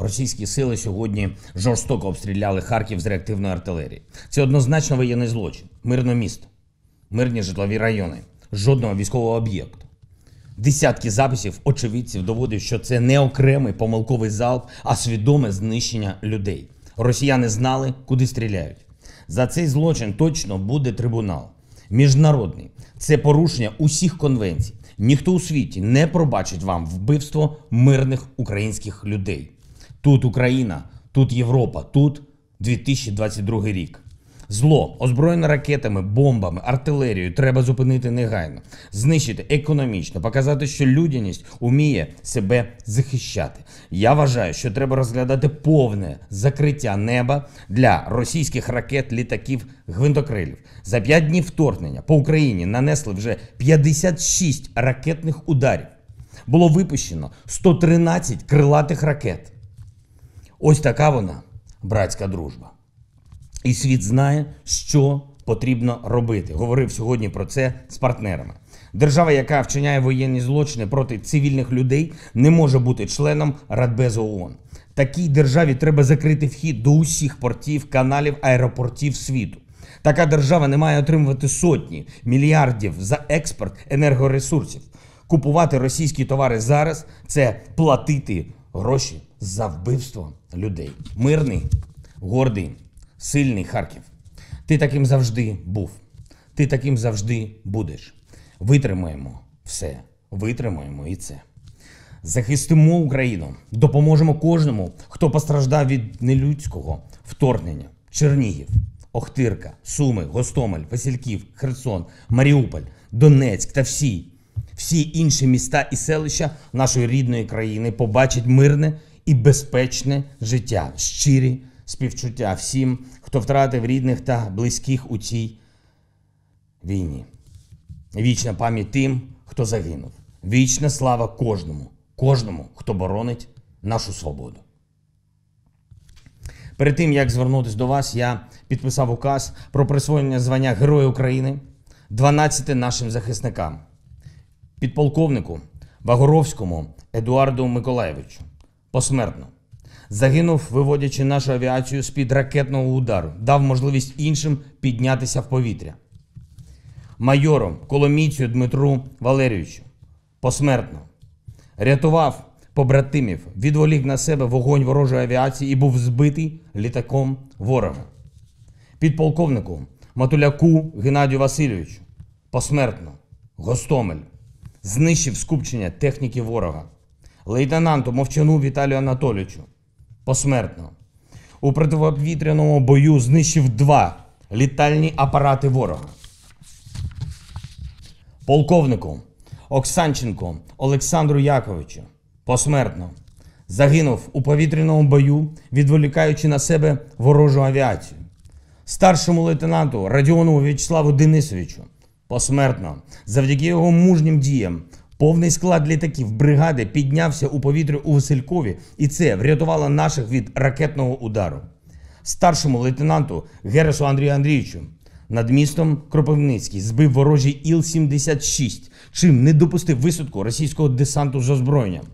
Російські сили сьогодні жорстоко обстріляли Харків з реактивної артилерії. Це однозначно воєнний злочин, мирне місто, мирні житлові райони, жодного військового об'єкту. Десятки записів очевидців доводять, що це не окремий помилковий залп, а свідоме знищення людей. Росіяни знали, куди стріляють. За цей злочин точно буде трибунал. Міжнародний це порушення усіх конвенцій. Ніхто у світі не пробачить вам вбивство мирних українських людей. Тут Україна, тут Європа, тут 2022 рік. Зло озброєне ракетами, бомбами, артилерією треба зупинити негайно, знищити економічно, показати, що людяність уміє себе захищати. Я вважаю, що треба розглядати повне закриття неба для російських ракет, літаків, гвинтокрилів. За 5 днів вторгнення по Україні нанесли вже 56 ракетних ударів. Було випущено 113 крилатих ракет. Ось така вона, братська дружба. І світ знає, що потрібно робити. Говорив сьогодні про це з партнерами. Держава, яка вчиняє воєнні злочини проти цивільних людей, не може бути членом Радбезу ООН. Такій державі треба закрити вхід до усіх портів, каналів, аеропортів світу. Така держава не має отримувати сотні мільярдів за експорт енергоресурсів. Купувати російські товари зараз це платити гроші за вбивство людей. Мирний, гордий, сильний Харків. Ти таким завжди був. Ти таким завжди будеш. Витримаємо все. Витримаємо і це. Захистимо Україну, допоможемо кожному, хто постраждав від нелюдського вторгнення. Чернігів, Охтирка, Суми, Гостомель, Васильків, Херсон, Маріуполь, Донецьк та всі, всі інші міста і селища нашої рідної країни побачать мирне і безпечне життя, щирі співчуття всім, хто втратив рідних та близьких у цій війні. Вічна пам'ять тим, хто загинув. Вічна слава кожному, кожному, хто боронить нашу свободу. Перед тим як звернутися до вас, я підписав указ про присвоєння звання Героя України 12 нашим захисникам, підполковнику Вагоровському Едуарду Миколаєвичу, посмертно. Загинув, виводячи нашу авіацію з під ракетного удару, дав можливість іншим піднятися в повітря. Майору Коломійцю Дмитру Валерійовичу посмертно рятував побратимів, відволік на себе вогонь ворожої авіації і був збитий літаком ворога. Підполковнику Матуляку Геннадію Васильовичу посмертно Гостомель знищив скупчення техніки ворога лейтенанту мовчану Віталію Анатолійовичу посмертно у протиповітряному бою знищив два літальні апарати ворога. Полковнику Оксанченку Олександру Яковичу посмертно загинув у повітряному бою, відволікаючи на себе ворожу авіацію. Старшому лейтенанту Радіонову В'ячеславу Денисовичу посмертно завдяки його мужнім діям Повний склад літаків бригади піднявся у повітря у Василькові, і це врятувало наших від ракетного удару. Старшому лейтенанту Герасу Андрію Андрійовичу над містом Кропивницький збив ворожий Іл-76, чим не допустив висадку російського десанту з озброєнням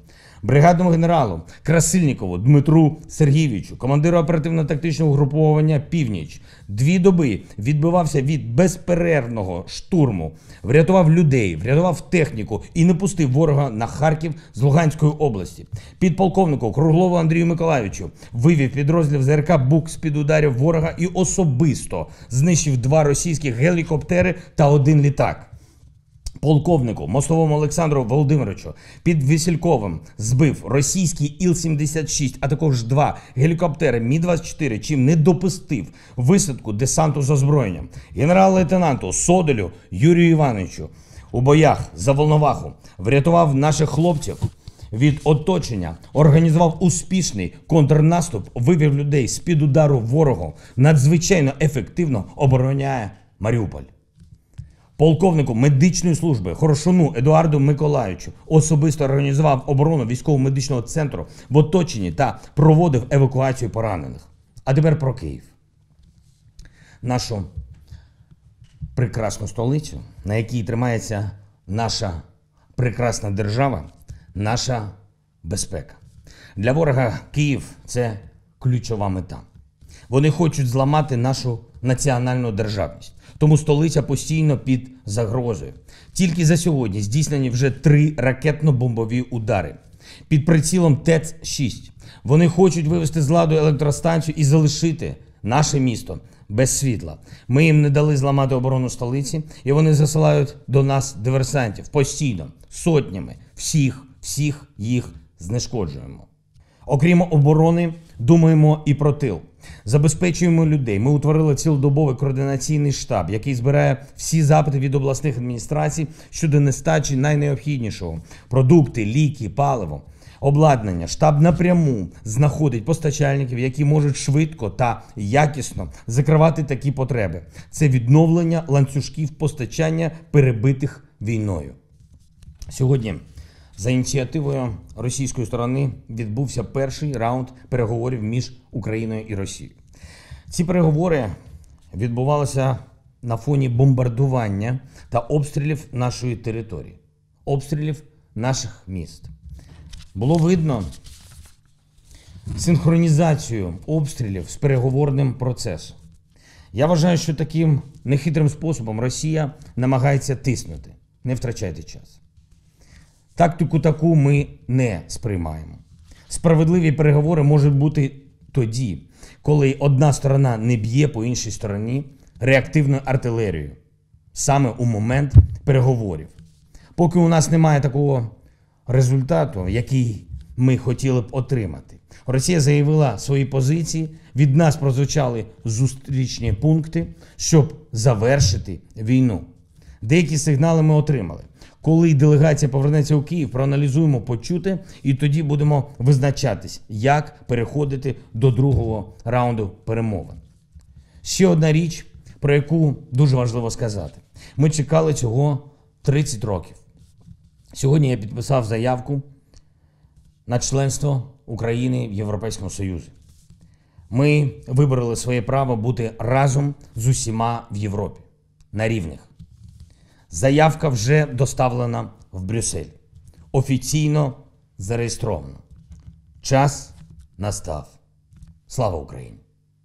бригадному генералу Красильникову Дмитру Сергійовичу, командиру оперативно-тактичного угруповання Північ, дві доби відбивався від безперервного штурму, врятував людей, врятував техніку і не пустив ворога на Харків з Луганської області. Підполковнику Круглову Андрію Миколаївичу вивів підрозділ ЗРК Бук з під ударів ворога і особисто знищив два російських гелікоптери та один літак. Полковнику мостовому Олександру Володимировичу під Вісільковим збив російський Іл-76, а також два гелікоптери Мі-24, чим не допустив висадку десанту з озброєнням. Генерал-лейтенанту Соделю Юрію Івановичу у боях за Волноваху врятував наших хлопців від оточення, організував успішний контрнаступ, вивів людей з під удару ворогу, надзвичайно ефективно обороняє Маріуполь. Полковнику медичної служби Хорошуну Едуарду Миколаївичу особисто організував оборону військово-медичного центру в оточенні та проводив евакуацію поранених. А тепер про Київ. Нашу прекрасну столицю, на якій тримається наша прекрасна держава, наша безпека. Для ворога Київ це ключова мета. Вони хочуть зламати нашу національну державність. Тому столиця постійно під загрозою. Тільки за сьогодні здійснені вже три ракетно-бомбові удари під прицілом ТЕЦ 6 Вони хочуть вивести з ладу електростанцію і залишити наше місто без світла. Ми їм не дали зламати оборону столиці, і вони засилають до нас диверсантів постійно, сотнями всіх, всіх їх знешкоджуємо. Окрім оборони, думаємо і про тил. Забезпечуємо людей. Ми утворили цілодобовий координаційний штаб, який збирає всі запити від обласних адміністрацій щодо нестачі найнеобхіднішого: продукти, ліки, паливо. Обладнання штаб напряму знаходить постачальників, які можуть швидко та якісно закривати такі потреби. Це відновлення ланцюжків постачання перебитих війною сьогодні. За ініціативою російської сторони відбувся перший раунд переговорів між Україною і Росією. Ці переговори відбувалися на фоні бомбардування та обстрілів нашої території, обстрілів наших міст. Було видно синхронізацію обстрілів з переговорним процесом. Я вважаю, що таким нехитрим способом Росія намагається тиснути. Не втрачайте час. Тактику таку ми не сприймаємо. Справедливі переговори можуть бути тоді, коли одна сторона не б'є по іншій стороні реактивною артилерією, саме у момент переговорів. Поки у нас немає такого результату, який ми хотіли б отримати, Росія заявила свої позиції. Від нас прозвучали зустрічні пункти, щоб завершити війну. Деякі сигнали ми отримали. Коли делегація повернеться у Київ, проаналізуємо почути, і тоді будемо визначатись, як переходити до другого раунду перемовин. Ще одна річ, про яку дуже важливо сказати: ми чекали цього 30 років. Сьогодні я підписав заявку на членство України в Європейському Союзі. Ми вибороли своє право бути разом з усіма в Європі на рівних. Заявка вже доставлена в Брюссель. Офіційно зареєстровано. Час настав. Слава Україні!